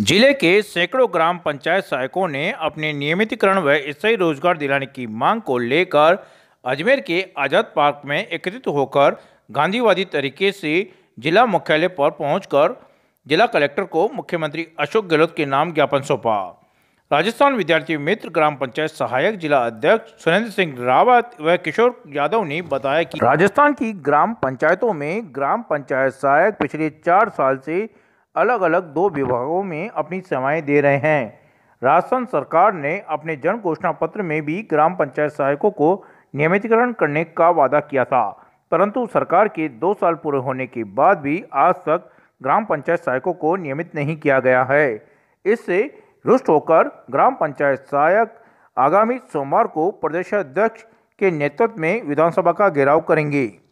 जिले के सैकड़ों ग्राम पंचायत सहायकों ने अपने नियमितीकरण व स्थायी रोजगार दिलाने की मांग को लेकर अजमेर के आज़ाद पार्क में एकत्रित होकर गांधीवादी तरीके से जिला मुख्यालय पर पहुंचकर जिला कलेक्टर को मुख्यमंत्री अशोक गहलोत के नाम ज्ञापन सौंपा राजस्थान विद्यार्थी मित्र ग्राम पंचायत सहायक जिला अध्यक्ष सुरेंद्र सिंह रावत व किशोर यादव ने बताया कि राजस्थान की ग्राम पंचायतों में ग्राम पंचायत सहायक पिछले चार साल से अलग अलग दो विभागों में अपनी सेवाएं दे रहे हैं राजस्थान सरकार ने अपने जन घोषणा पत्र में भी ग्राम पंचायत सहायकों को नियमितीकरण करने का वादा किया था परंतु सरकार के दो साल पूरे होने के बाद भी आज तक ग्राम पंचायत सहायकों को नियमित नहीं किया गया है इससे रुष्ट होकर ग्राम पंचायत सहायक आगामी सोमवार को प्रदेशाध्यक्ष के नेतृत्व में विधानसभा का घेराव करेंगे